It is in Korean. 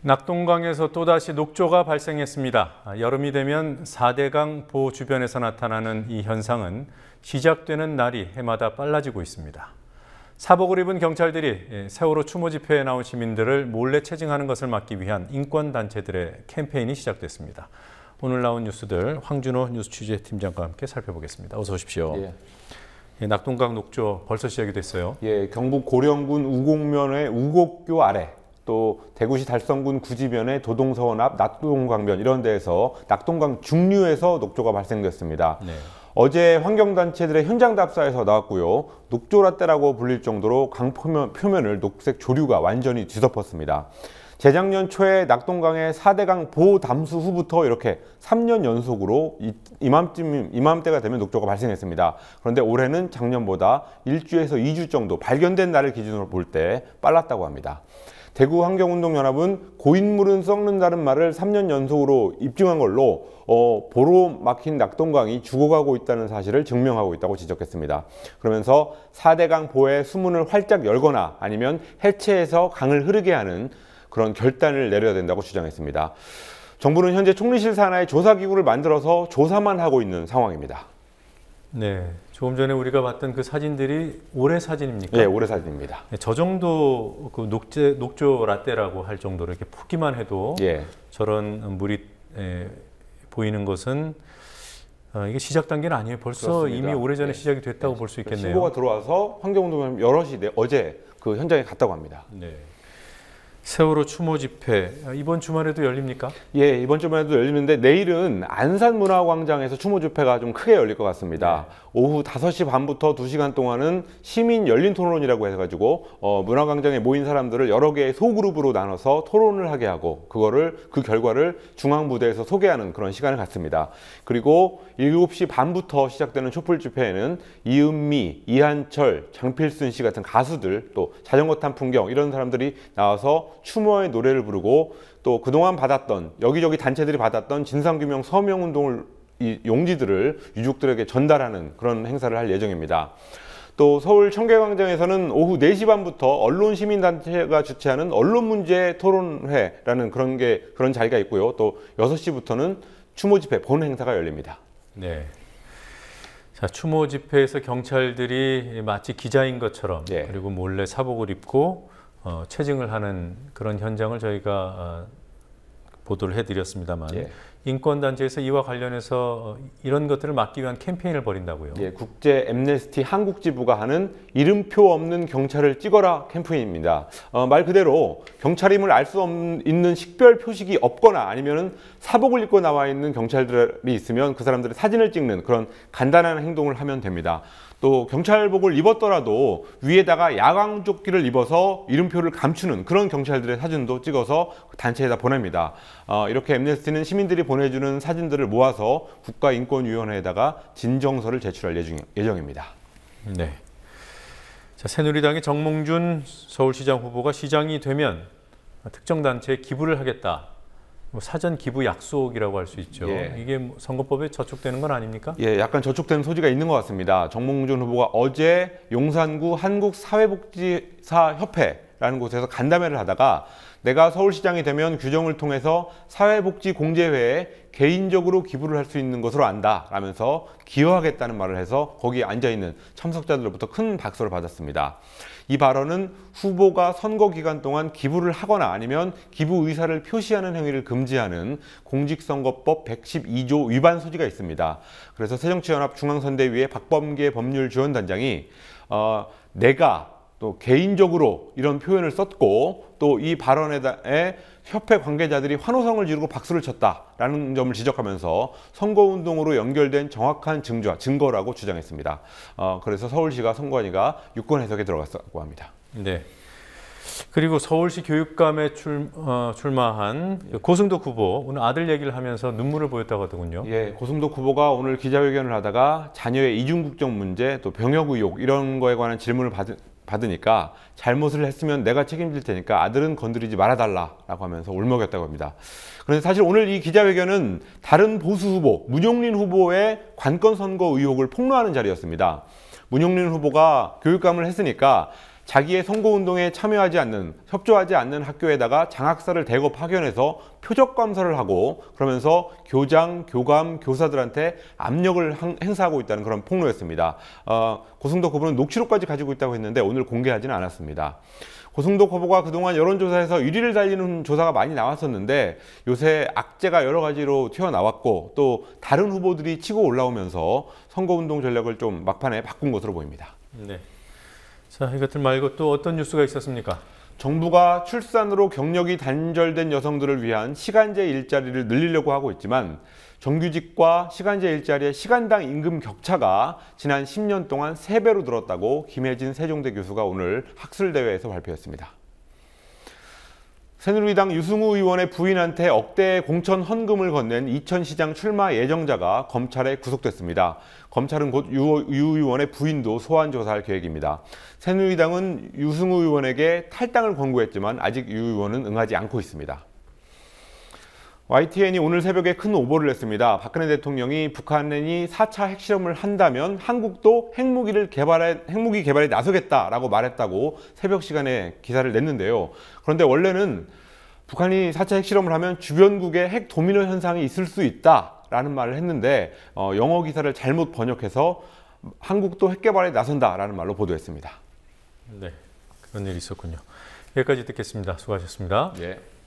낙동강에서 또다시 녹조가 발생했습니다. 아, 여름이 되면 4대강 보호 주변에서 나타나는 이 현상은 시작되는 날이 해마다 빨라지고 있습니다. 사복을 입은 경찰들이 예, 세월호 추모 집회에 나온 시민들을 몰래 체증하는 것을 막기 위한 인권단체들의 캠페인이 시작됐습니다. 오늘 나온 뉴스들 황준호 뉴스 취재팀장과 함께 살펴보겠습니다. 어서 오십시오. 예. 예, 낙동강 녹조 벌써 시작이 됐어요. 예, 경북 고령군 우곡면의 우곡교 아래 또 대구시 달성군 구지변의 도동서원 앞 낙동강변 이런 데에서 낙동강 중류에서 녹조가 발생됐습니다. 네. 어제 환경단체들의 현장 답사에서 나왔고요. 녹조라떼라고 불릴 정도로 강 표면, 표면을 녹색 조류가 완전히 뒤덮었습니다. 재작년 초에 낙동강의 4대강 보담수 호 후부터 이렇게 3년 연속으로 이맘쯤, 이맘때가 되면 녹조가 발생했습니다. 그런데 올해는 작년보다 1주에서 2주 정도 발견된 날을 기준으로 볼 때 빨랐다고 합니다. 대구 환경운동연합은 고인물은 썩는다는 말을 3년 연속으로 입증한 걸로 어, 보로 막힌 낙동강이 죽어가고 있다는 사실을 증명하고 있다고 지적했습니다. 그러면서 4대강 보에 수문을 활짝 열거나 아니면 해체해서 강을 흐르게 하는 그런 결단을 내려야 된다고 주장했습니다. 정부는 현재 총리실 산하에 조사기구를 만들어서 조사만 하고 있는 상황입니다. 네. 조금 전에 우리가 봤던 그 사진들이 올해 사진입니까? 예, 올해 사진입니다. 네, 저 정도 그 녹제, 녹조 라떼라고 할 정도로 이렇게 보기만 해도 예. 저런 물이 에, 예, 보이는 것은 어, 이게 시작 단계는 아니에요. 벌써 그렇습니다. 이미 오래전에 예. 네. 시작이 됐다고 네. 볼수 있겠네요. 신고가 들어와서 환경운동 여럿이 어제 그 현장에 갔다고 합니다. 네. 세월호 추모 집회 아, 이번 주말에도 열립니까? 예, 이번 주말에도 열리는데 내일은 안산문화광장에서 추모 집회가 좀 크게 열릴 것 같습니다. 네. 오후 5시 반부터 2시간 동안은 시민 열린 토론이라고 해서 가지고 어, 문화광장에 모인 사람들을 여러 개의 소그룹으로 나눠서 토론을 하게 하고 그거를 그 결과를 중앙 무대에서 소개하는 그런 시간을 갖습니다. 그리고 7시 반부터 시작되는 촛불 집회에는 이은미, 이한철, 장필순 씨 같은 가수들 또 자전거 탄 풍경 이런 사람들이 나와서 추모의 노래를 부르고 또 그동안 받았던 여기저기 단체들이 받았던 진상규명 서명 운동을 이 용지들을 유족들에게 전달하는 그런 행사를 할 예정입니다. 또 서울 청계광장에서는 오후 4시 반부터 언론 시민단체가 주최하는 언론 문제 토론회라는 그런 게 그런 자리가 있고요. 또 6시부터는 추모 집회 본 행사가 열립니다. 네. 자, 추모 집회에서 경찰들이 마치 기자인 것처럼 예. 그리고 몰래 사복을 입고 어, 체증을 하는 그런 현장을 저희가 어, 보도를 해드렸습니다만 예. 인권단체에서 이와 관련해서 어, 이런 것들을 막기 위한 캠페인을 벌인다고요. 예, 국제 엠네스티 한국지부가 하는 이름표 없는 경찰을 찍어라 캠페인입니다. 어, 말 그대로 경찰임을 알수 있는 식별 표식이 없거나 아니면 사복을 입고 나와 있는 경찰들이 있으면 그 사람들의 사진을 찍는 그런 간단한 행동을 하면 됩니다. 또 경찰복을 입었더라도 위에다가 야광조끼를 입어서 이름표를 감추는 그런 경찰들의 사진도 찍어서 단체에다 보냅니다. 어, 이렇게 엠네스티는 시민들이 보내주는 사진들을 모아서 국가인권위원회에다가 진정서를 제출할 예정, 예정입니다. 네. 자, 새누리당의 정몽준 서울시장 후보가 시장이 되면 특정 단체에 기부를 하겠다 뭐 사전 기부 약속이라고 할 수 있죠. 예. 이게 뭐 선거법에 저촉되는 건 아닙니까? 예, 약간 저촉되는 소지가 있는 것 같습니다. 정몽준 후보가 어제 용산구 한국사회복지사협회 라는 곳에서 간담회를 하다가 내가 서울시장이 되면 규정을 통해서 사회복지공제회에 개인적으로 기부를 할 수 있는 것으로 안다 라면서 기여하겠다는 말을 해서 거기에 앉아있는 참석자들로부터 큰 박수를 받았습니다. 이 발언은 후보가 선거 기간 동안 기부를 하거나 아니면 기부 의사를 표시하는 행위를 금지하는 공직선거법 112조 위반 소지가 있습니다. 그래서 새정치연합 중앙선대위의 박범계 법률지원단장이 어, 내가 또 개인적으로 이런 표현을 썼고 또 이 발언에 협회 관계자들이 환호성을 지르고 박수를 쳤다라는 점을 지적하면서 선거운동으로 연결된 정확한 증조, 증거라고 주장했습니다. 어, 그래서 서울시가 선관위가 유권 해석에 들어갔다고 합니다. 네. 그리고 서울시 교육감에 출, 어, 마한 고승덕 후보 오늘 아들 얘기를 하면서 눈물을 보였다고 하더군요. 예, 고승덕 후보가 오늘 기자회견을 하다가 자녀의 이중국적 문제 또 병역 의혹 이런 거에 관한 질문을 받은 받으니까 잘못을 했으면 내가 책임질 테니까 아들은 건드리지 말아달라라고 하면서 울먹였다고 합니다. 그런데 사실 오늘 이 기자회견은 다른 보수 후보 문용린 후보의 관건 선거 의혹을 폭로하는 자리였습니다. 문용린 후보가 교육감을 했으니까 자기의 선거운동에 참여하지 않는, 협조하지 않는 학교에다가 장학사를 대거 파견해서 표적감사를 하고 그러면서 교장, 교감, 교사들한테 압력을 행사하고 있다는 그런 폭로였습니다. 어, 고승덕 후보는 녹취록까지 가지고 있다고 했는데 오늘 공개하지는 않았습니다. 고승덕 후보가 그동안 여론조사에서 1위를 달리는 조사가 많이 나왔었는데 요새 악재가 여러 가지로 튀어나왔고 또 다른 후보들이 치고 올라오면서 선거운동 전략을 좀 막판에 바꾼 것으로 보입니다. 네. 자, 이것들 말고 또 어떤 뉴스가 있었습니까? 정부가 출산으로 경력이 단절된 여성들을 위한 시간제 일자리를 늘리려고 하고 있지만 정규직과 시간제 일자리의 시간당 임금 격차가 지난 10년 동안 세배로 늘었다고 김혜진 세종대 교수가 오늘 학술대회에서 발표했습니다. 새누리당 유승우 의원의 부인한테 억대 의 공천 헌금을 건넨 이천시장 출마 예정자가 검찰에 구속됐습니다. 검찰은 곧 유, 유 의원의 부인도 소환 조사할 계획입니다. 새누리당은 유승우 의원에게 탈당을 권고했지만 아직 유 의원은 응하지 않고 있습니다. YTN이 오늘 새벽에 큰 오보를 냈습니다 박근혜 대통령이 북한이 4차 핵실험을 한다면 한국도 핵무기를 개발해, 핵무기 개발에 나서겠다라고 말했다고 새벽 시간에 기사를 냈는데요. 그런데 원래는 북한이 4차 핵실험을 하면 주변국에 핵 도미노 현상이 있을 수 있다라는 말을 했는데 어, 영어 기사를 잘못 번역해서 한국도 핵 개발에 나선다라는 말로 보도했습니다. 네, 그런 일이 있었군요. 여기까지 듣겠습니다. 수고하셨습니다. 예.